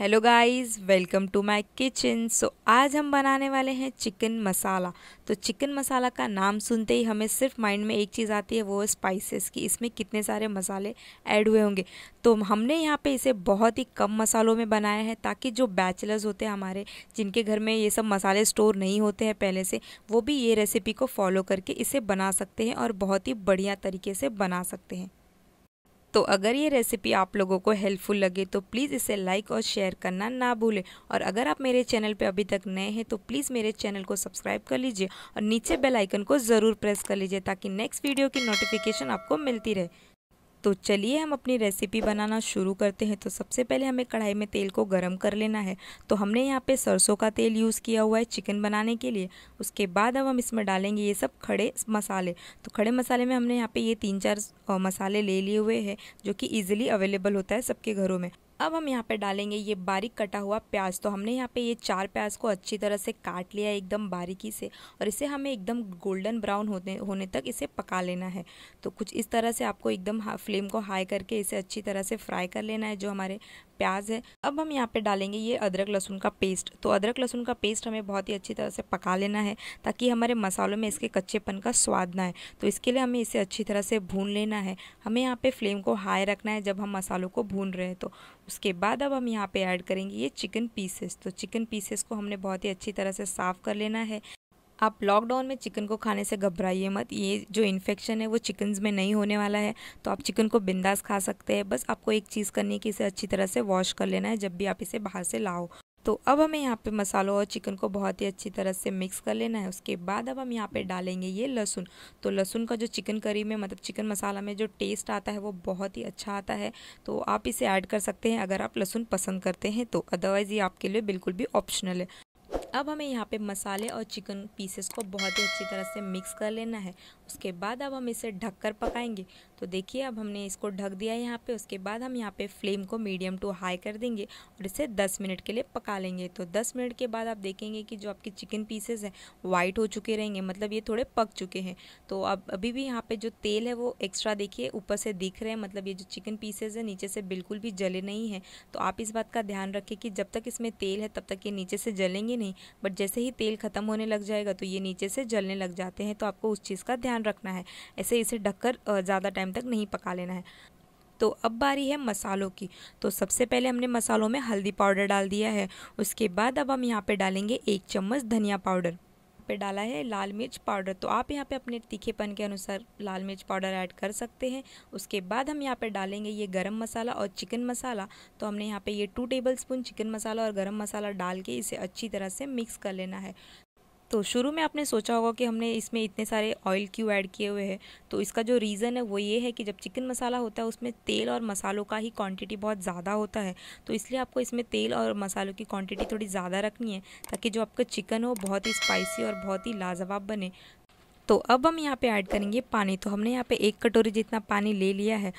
hello guys welcome to my kitchen so आज हम बनाने वाले हैं चिकन मसाला तो चिकन मसाला का नाम सुनते ही हमें सिर्फ माइंड में एक चीज़ आती है वो है स्पाइसेस की इसमें कितने सारे मसाले ऐड हुए होंगे तो हमने यहाँ पे इसे बहुत ही कम मसालों में बनाया है ताकि जो बैचलर्स होते हैं हमारे जिनके घर में ये सब मसाले स्टोर नहीं होते हैं पहले से वो भी ये रेसिपी को फॉलो करके इसे बना सकते हैं और बहुत ही बढ़िया तरीके से बना सकते हैं तो अगर ये रेसिपी आप लोगों को हेल्पफुल लगे तो प्लीज़ इसे लाइक और शेयर करना ना भूलें और अगर आप मेरे चैनल पर अभी तक नए हैं तो प्लीज़ मेरे चैनल को सब्सक्राइब कर लीजिए और नीचे बेलाइकन को ज़रूर प्रेस कर लीजिए ताकि नेक्स्ट वीडियो की नोटिफिकेशन आपको मिलती रहे तो चलिए हम अपनी रेसिपी बनाना शुरू करते हैं तो सबसे पहले हमें कढ़ाई में तेल को गर्म कर लेना है तो हमने यहाँ पे सरसों का तेल यूज़ किया हुआ है चिकन बनाने के लिए उसके बाद अब हम इसमें डालेंगे ये सब खड़े मसाले तो खड़े मसाले में हमने यहाँ पे ये तीन चार मसाले ले लिए हुए हैं जो कि ईज़िली अवेलेबल होता है सबके घरों में अब हम यहाँ पे डालेंगे ये बारीक कटा हुआ प्याज तो हमने यहाँ पे ये चार प्याज को अच्छी तरह से काट लिया है एकदम बारीकी से और इसे हमें एकदम गोल्डन ब्राउन होने होने तक इसे पका लेना है तो कुछ इस तरह से आपको एकदम फ्लेम को हाई करके इसे अच्छी तरह से फ्राई कर लेना है जो हमारे प्याज है अब हम यहाँ पे डालेंगे ये अदरक लहसुन का पेस्ट तो अदरक लहसुन का पेस्ट हमें बहुत ही अच्छी तरह से पका लेना है ताकि हमारे मसालों में इसके कच्चेपन का स्वाद ना आए तो इसके लिए हमें इसे अच्छी तरह से भून लेना है हमें यहाँ पे फ्लेम को हाई रखना है जब हम मसालों को भून रहे हैं तो उसके बाद अब हम यहाँ पे ऐड करेंगे ये चिकन पीसेस तो चिकन पीसेस को हमने बहुत ही अच्छी तरह से साफ़ कर लेना है आप लॉकडाउन में चिकन को खाने से घबराइए मत ये जो इन्फेक्शन है वो चिकन्स में नहीं होने वाला है तो आप चिकन को बिंदास खा सकते हैं बस आपको एक चीज़ करनी है कि इसे अच्छी तरह से वॉश कर लेना है जब भी आप इसे बाहर से लाओ तो अब हमें यहाँ पे मसालों और चिकन को बहुत ही अच्छी तरह से मिक्स कर लेना है उसके बाद अब हम यहाँ पे डालेंगे ये लहसुन तो लहसुन का जो चिकन करी में मतलब चिकन मसाला में जो टेस्ट आता है वो बहुत ही अच्छा आता है तो आप इसे ऐड कर सकते हैं अगर आप लहसुन पसंद करते हैं तो अदरवाइज़ ये आपके लिए बिल्कुल भी ऑप्शनल है अब हमें यहाँ पे मसाले और चिकन पीसेस को बहुत ही अच्छी तरह से मिक्स कर लेना है उसके बाद अब हम इसे ढककर पकाएंगे तो देखिए अब हमने इसको ढक दिया है यहाँ पे उसके बाद हम यहाँ पे फ्लेम को मीडियम टू हाई कर देंगे और इसे 10 मिनट के लिए पका लेंगे तो 10 मिनट के बाद आप देखेंगे कि जो आपके चिकन पीसेस हैं वाइट हो चुके रहेंगे मतलब ये थोड़े पक चुके हैं तो अब अभी भी यहाँ पर जो तेल है वो एक्स्ट्रा देखिए ऊपर से दिख रहे हैं मतलब ये जो चिकन पीसेज है नीचे से बिल्कुल भी जले नहीं हैं तो आप इस बात का ध्यान रखें कि जब तक इसमें तेल है तब तक ये नीचे से जलेंगे नहीं बट जैसे ही तेल ख़त्म होने लग जाएगा तो ये नीचे से जलने लग जाते हैं तो आपको उस चीज़ का ध्यान रखना है ऐसे इसे ढककर ज़्यादा टाइम टाइम तक नहीं पका लेना है तो अब बारी है मसालों की तो सबसे पहले हमने मसालों में हल्दी पाउडर डाल दिया है उसके बाद अब हम यहाँ पर डालेंगे एक चम्मच धनिया पाउडर पे डाला है लाल मिर्च पाउडर तो आप यहाँ पे अपने तीखेपन के अनुसार लाल मिर्च पाउडर ऐड कर सकते हैं उसके बाद हम यहाँ पे डालेंगे ये गरम मसाला और चिकन मसाला तो हमने यहाँ पे ये two tablespoon chicken masala और गरम मसाला डाल के इसे अच्छी तरह से मिक्स कर लेना है तो शुरू में आपने सोचा होगा कि हमने इसमें इतने सारे ऑयल क्यों ऐड किए हुए हैं तो इसका जो रीज़न है वो ये है कि जब चिकन मसाला होता है उसमें तेल और मसालों का ही क्वांटिटी बहुत ज़्यादा होता है तो इसलिए आपको इसमें तेल और मसालों की क्वांटिटी थोड़ी ज़्यादा रखनी है ताकि जो आपका चिकन हो बहुत ही स्पाइसी और बहुत ही लाजवाब बने तो अब हम यहाँ पे ऐड करेंगे पानी तो हमने यहाँ पे एक कटोरी जितना पानी ले लिया है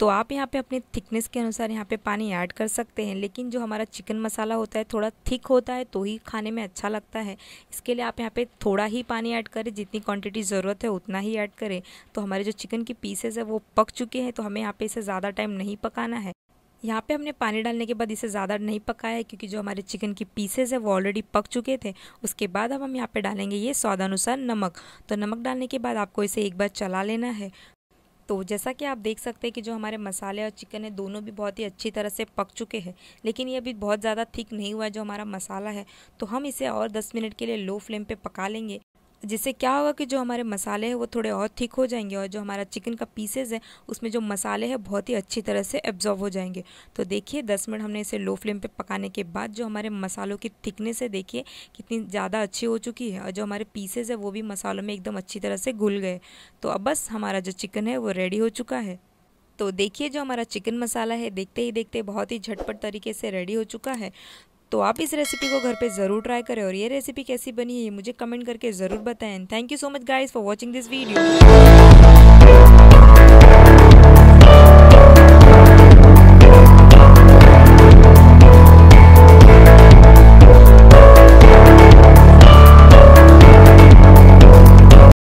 तो आप यहाँ पे अपने थिकनेस के अनुसार यहाँ पे पानी ऐड कर सकते हैं लेकिन जो हमारा चिकन मसाला होता है थोड़ा थिक होता है तो ही खाने में अच्छा लगता है इसके लिए आप यहाँ पे थोड़ा ही पानी ऐड करें जितनी क्वांटिटी ज़रूरत है उतना ही ऐड करें तो हमारे जो चिकन की पीसेज है वो पक चुके हैं तो हमें यहाँ पे इसे ज़्यादा टाइम नहीं पकाना है यहाँ पे हमने पानी डालने के बाद इसे ज़्यादा नहीं पकाया है क्योंकि जो हमारे चिकन की पीसेज है वो ऑलरेडी पक चुके थे उसके बाद अब हम यहाँ पे डालेंगे ये स्वादानुसार नमक तो नमक डालने के बाद आपको इसे एक बार चला लेना है तो जैसा कि आप देख सकते हैं कि जो हमारे मसाले और चिकन है दोनों भी बहुत ही अच्छी तरह से पक चुके हैं लेकिन ये अभी बहुत ज़्यादा थिक नहीं हुआ है जो हमारा मसाला है तो हम इसे और 10 मिनट के लिए लो फ्लेम पे पका लेंगे जिससे क्या होगा कि जो हमारे मसाले हैं वो थोड़े और थिक हो जाएंगे और जो हमारा चिकन का पीसेज है उसमें जो मसाले हैं बहुत ही अच्छी तरह से एब्जॉर्व हो जाएंगे तो देखिए दस मिनट हमने इसे लो फ्लेम पर पकाने के बाद जो हमारे मसालों की थिकनेस है देखिए कितनी ज़्यादा अच्छी हो चुकी है और जो हमारे पीसेज है वो भी मसालों में एकदम अच्छी तरह से घुल गए तो अब बस हमारा जो चिकन है वो रेडी हो चुका है तो देखिए जो हमारा चिकन मसाला है देखते ही देखते बहुत ही झटपट तरीके से रेडी हो चुका है तो आप इस रेसिपी को घर पे ज़रूर ट्राई करें और ये रेसिपी कैसी बनी है ये मुझे कमेंट करके ज़रूर बताएं thank you so much guys for watching this video